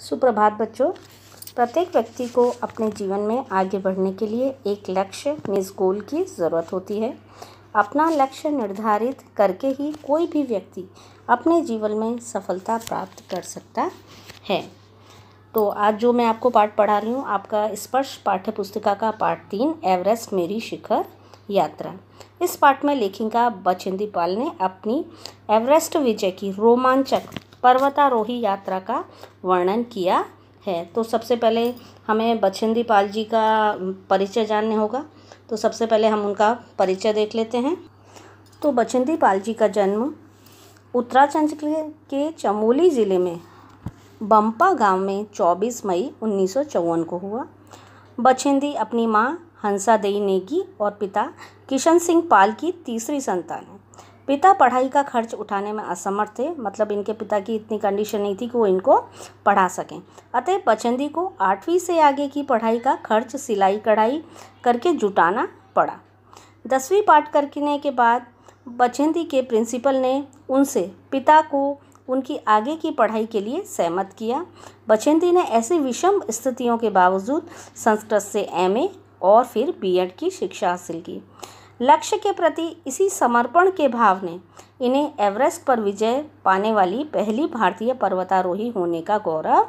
सुप्रभात बच्चों प्रत्येक व्यक्ति को अपने जीवन में आगे बढ़ने के लिए एक लक्ष्य मीन्स गोल की ज़रूरत होती है अपना लक्ष्य निर्धारित करके ही कोई भी व्यक्ति अपने जीवन में सफलता प्राप्त कर सकता है तो आज जो मैं आपको पाठ पढ़ा रही हूँ आपका स्पर्श पाठ्य पुस्तिका का पाठ तीन एवरेस्ट मेरी शिखर यात्रा इस पाठ में लेखिका बचिंदी पाल ने अपनी एवरेस्ट विजय की रोमांचक पर्वतारोही यात्रा का वर्णन किया है तो सबसे पहले हमें बछिंदी पाल जी का परिचय जानने होगा तो सबसे पहले हम उनका परिचय देख लेते हैं तो बछिंदी पाल जी का जन्म उत्तराखंड के चमोली ज़िले में बम्पा गांव में 24 मई उन्नीस को हुआ बछिंदी अपनी माँ हंसा देई नेगी और पिता किशन सिंह पाल की तीसरी संतान है पिता पढ़ाई का खर्च उठाने में असमर्थ थे मतलब इनके पिता की इतनी कंडीशन नहीं थी कि वो इनको पढ़ा सकें अतः बचंदी को आठवीं से आगे की पढ़ाई का खर्च सिलाई कढ़ाई करके जुटाना पड़ा दसवीं पाठ करने के बाद बचंदी के प्रिंसिपल ने उनसे पिता को उनकी आगे की पढ़ाई के लिए सहमत किया बचेंदी ने ऐसी विषम स्थितियों के बावजूद संस्कृत से एमए और फिर बीएड की शिक्षा हासिल की लक्ष्य के प्रति इसी समर्पण के भाव ने इन्हें एवरेस्ट पर विजय पाने वाली पहली भारतीय पर्वतारोही होने का गौरव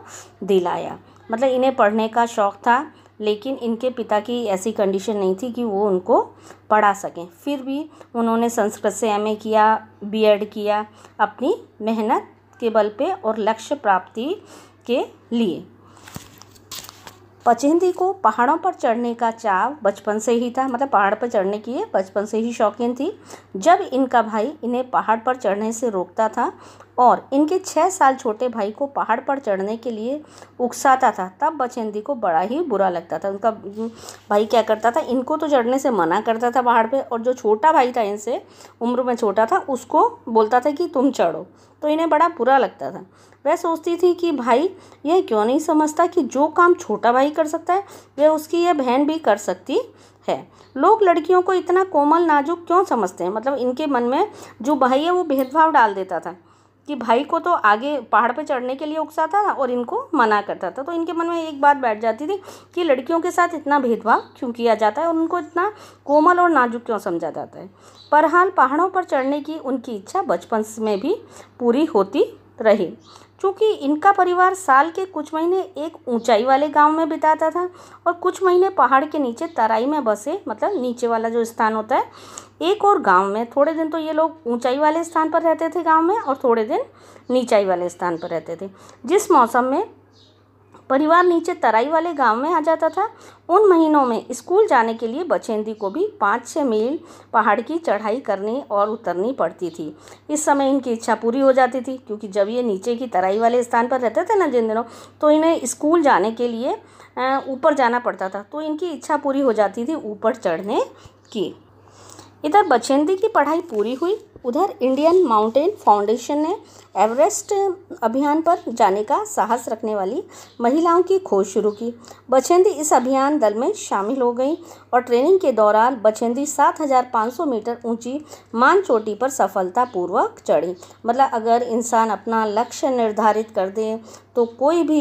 दिलाया मतलब इन्हें पढ़ने का शौक़ था लेकिन इनके पिता की ऐसी कंडीशन नहीं थी कि वो उनको पढ़ा सकें फिर भी उन्होंने संस्कृत से एम किया बीएड किया अपनी मेहनत के बल पे और लक्ष्य प्राप्ति के लिए पचेंदी को पहाड़ों पर चढ़ने का चाव बचपन से ही था मतलब पहाड़ पर चढ़ने की ये बचपन से ही शौकीन थी जब इनका भाई इन्हें पहाड़ पर चढ़ने से रोकता था और इनके छः साल छोटे भाई को पहाड़ पर चढ़ने के लिए उकसाता था तब बचेंदी को बड़ा ही बुरा लगता था उनका भाई क्या करता था इनको तो चढ़ने से मना करता था पहाड़ पे और जो छोटा भाई था इनसे उम्र में छोटा था उसको बोलता था कि तुम चढ़ो तो इन्हें बड़ा बुरा लगता था वह सोचती थी कि भाई यह क्यों नहीं समझता कि जो काम छोटा भाई कर सकता है वह उसकी यह बहन भी कर सकती है लोग लड़कियों को इतना कोमल नाजुक क्यों समझते हैं मतलब इनके मन में जो भाई है वो भेदभाव डाल देता था कि भाई को तो आगे पहाड़ पर चढ़ने के लिए उकसाता था और इनको मना करता था तो इनके मन में एक बात बैठ जाती थी कि लड़कियों के साथ इतना भेदभाव क्यों किया जाता है और उनको इतना कोमल और नाजुक क्यों समझा जाता है पर हाल पहाड़ों पर चढ़ने की उनकी इच्छा बचपन में भी पूरी होती रही चूँकि इनका परिवार साल के कुछ महीने एक ऊंचाई वाले गांव में बिताता था और कुछ महीने पहाड़ के नीचे तराई में बसे मतलब नीचे वाला जो स्थान होता है एक और गांव में थोड़े दिन तो ये लोग ऊंचाई वाले स्थान पर रहते थे गांव में और थोड़े दिन नीचाई वाले स्थान पर रहते थे जिस मौसम में परिवार नीचे तराई वाले गांव में आ जाता था उन महीनों में स्कूल जाने के लिए बछेंदी को भी पाँच छः मील पहाड़ की चढ़ाई करनी और उतरनी पड़ती थी इस समय इनकी इच्छा पूरी हो जाती थी क्योंकि जब ये नीचे की तराई वाले स्थान पर रहते थे ना जिन दिनों तो इन्हें स्कूल जाने के लिए ऊपर जाना पड़ता था तो इनकी इच्छा पूरी हो जाती थी ऊपर चढ़ने की इधर बछेंदी की पढ़ाई पूरी हुई उधर इंडियन माउंटेन फाउंडेशन ने एवरेस्ट अभियान पर जाने का साहस रखने वाली महिलाओं की खोज शुरू की बछेंदी इस अभियान दल में शामिल हो गई और ट्रेनिंग के दौरान बछेंदी 7,500 मीटर ऊंची मान चोटी पर सफलतापूर्वक चढ़ी मतलब अगर इंसान अपना लक्ष्य निर्धारित कर दे तो कोई भी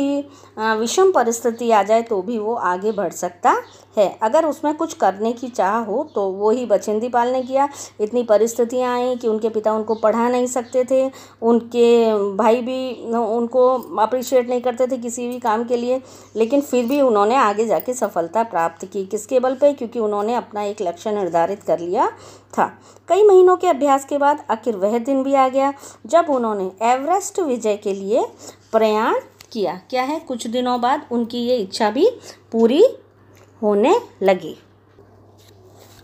विषम परिस्थिति आ जाए तो भी वो आगे बढ़ सकता है अगर उसमें कुछ करने की चाह हो तो वो ही बछेंदी पाल ने किया इतनी परिस्थितियाँ आई कि उनके पिता उनको पढ़ा नहीं सकते थे उनके भाई भी उनको अप्रिशिएट नहीं करते थे किसी भी काम के लिए लेकिन फिर भी उन्होंने आगे जाके सफलता प्राप्त की किसके बल पे क्योंकि उन्होंने अपना एक लक्ष्य निर्धारित कर लिया था कई महीनों के अभ्यास के बाद आखिर वह दिन भी आ गया जब उन्होंने एवरेस्ट विजय के लिए प्रयाण किया क्या है कुछ दिनों बाद उनकी ये इच्छा भी पूरी होने लगी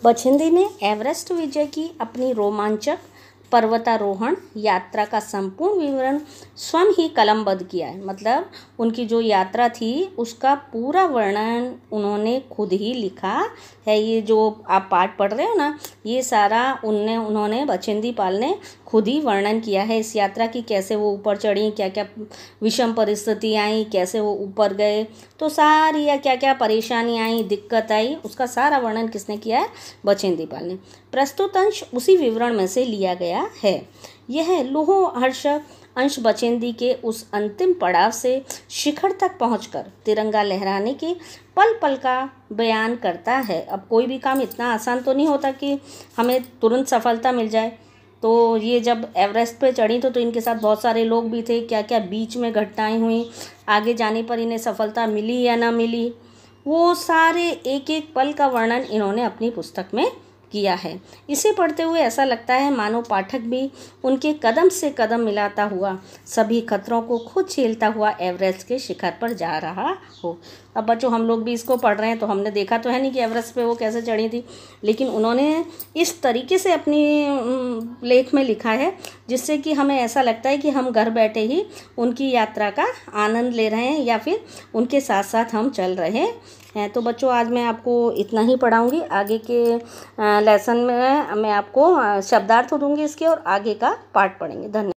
बछिंदी ने एवरेस्ट विजय की अपनी रोमांचक पर्वतारोहण यात्रा का संपूर्ण विवरण स्वयं ही कलमबद्ध किया है मतलब उनकी जो यात्रा थी उसका पूरा वर्णन उन्होंने खुद ही लिखा है ये जो आप पाठ पढ़ रहे हो ना ये सारा उनने उन्होंने बछिंदी पाल ने खुद ही वर्णन किया है इस यात्रा की कैसे वो ऊपर चढ़ी क्या क्या विषम परिस्थिति आई कैसे वो ऊपर गए तो सारी या क्या क्या परेशानी आई दिक्कत आई उसका सारा वर्णन किसने किया है बछेंदी पाल ने प्रस्तुत अंश उसी विवरण में से लिया गया गया है यह लोहो हर्ष अंश बचेंदी के उस अंतिम पड़ाव से शिखर तक पहुंचकर तिरंगा लहराने के पल पल का बयान करता है अब कोई भी काम इतना आसान तो नहीं होता कि हमें तुरंत सफलता मिल जाए तो ये जब एवरेस्ट पे चढ़ी तो, तो इनके साथ बहुत सारे लोग भी थे क्या क्या बीच में घटनाएं हुई आगे जाने पर इन्हें सफलता मिली या ना मिली वो सारे एक एक पल का वर्णन इन्होंने अपनी पुस्तक में किया है इसे पढ़ते हुए ऐसा लगता है मानो पाठक भी उनके कदम से कदम मिलाता हुआ सभी खतरों को खुद झेलता हुआ एवरेस्ट के शिखर पर जा रहा हो अब बच्चों हम लोग भी इसको पढ़ रहे हैं तो हमने देखा तो है नहीं कि एवरेस्ट पे वो कैसे चढ़ी थी लेकिन उन्होंने इस तरीके से अपनी लेख में लिखा है जिससे कि हमें ऐसा लगता है कि हम घर बैठे ही उनकी यात्रा का आनंद ले रहे हैं या फिर उनके साथ साथ हम चल रहे हैं तो बच्चों आज मैं आपको इतना ही पढ़ाऊँगी आगे के लेसन में मैं आपको शब्दार्थ दूँगी इसके और आगे का पाठ पढ़ेंगे धन्यवाद